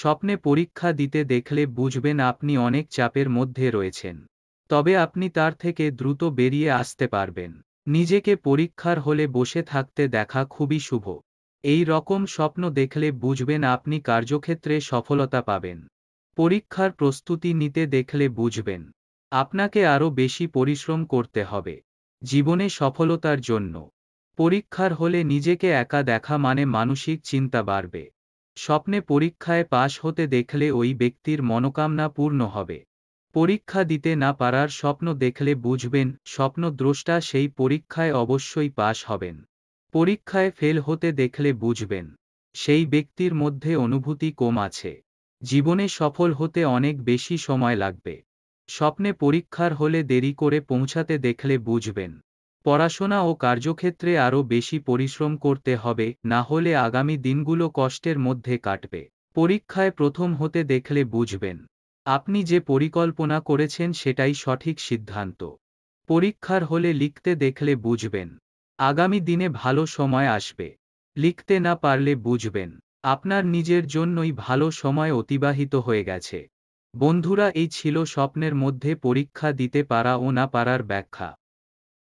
স্বপ্নে পরীক্ষা দিতে দেখলে বুঝবেন আপনি অনেক চাপের মধ্যে রয়েছেন তবে আপনি তার থেকে দ্রুত বেরিয়ে আসতে পারবেন নিজেকে পরীক্ষার হলে বসে থাকতে দেখা খুবই শুভ এই রকম স্বপ্ন দেখলে বুঝবেন আপনি কার্যক্ষেত্রে সফলতা পাবেন পরীক্ষার প্রস্তুতি নিতে দেখলে বুঝবেন আপনাকে আরও বেশি পরিশ্রম করতে হবে জীবনে সফলতার জন্য পরীক্ষার হলে নিজেকে একা দেখা মানে মানসিক চিন্তা বাড়বে স্বপ্নে পরীক্ষায় পাশ হতে দেখলে ওই ব্যক্তির মনোকামনা পূর্ণ হবে পরীক্ষা দিতে না পারার স্বপ্ন দেখলে বুঝবেন স্বপ্নদ্রষ্টা সেই পরীক্ষায় অবশ্যই পাশ হবেন পরীক্ষায় ফেল হতে দেখলে বুঝবেন সেই ব্যক্তির মধ্যে অনুভূতি কম আছে জীবনে সফল হতে অনেক বেশি সময় লাগবে স্বপ্নে পরীক্ষার হলে দেরি করে পৌঁছাতে দেখলে বুঝবেন পড়াশোনা ও কার্যক্ষেত্রে আরও বেশি পরিশ্রম করতে হবে না হলে আগামী দিনগুলো কষ্টের মধ্যে কাটবে পরীক্ষায় প্রথম হতে দেখলে বুঝবেন আপনি যে পরিকল্পনা করেছেন সেটাই সঠিক সিদ্ধান্ত পরীক্ষার হলে লিখতে দেখলে বুঝবেন আগামী দিনে ভালো সময় আসবে লিখতে না পারলে বুঝবেন আপনার নিজের জন্যই ভালো সময় অতিবাহিত হয়ে গেছে বন্ধুরা এই ছিল স্বপ্নের মধ্যে পরীক্ষা দিতে পারা ও না পারার ব্যাখ্যা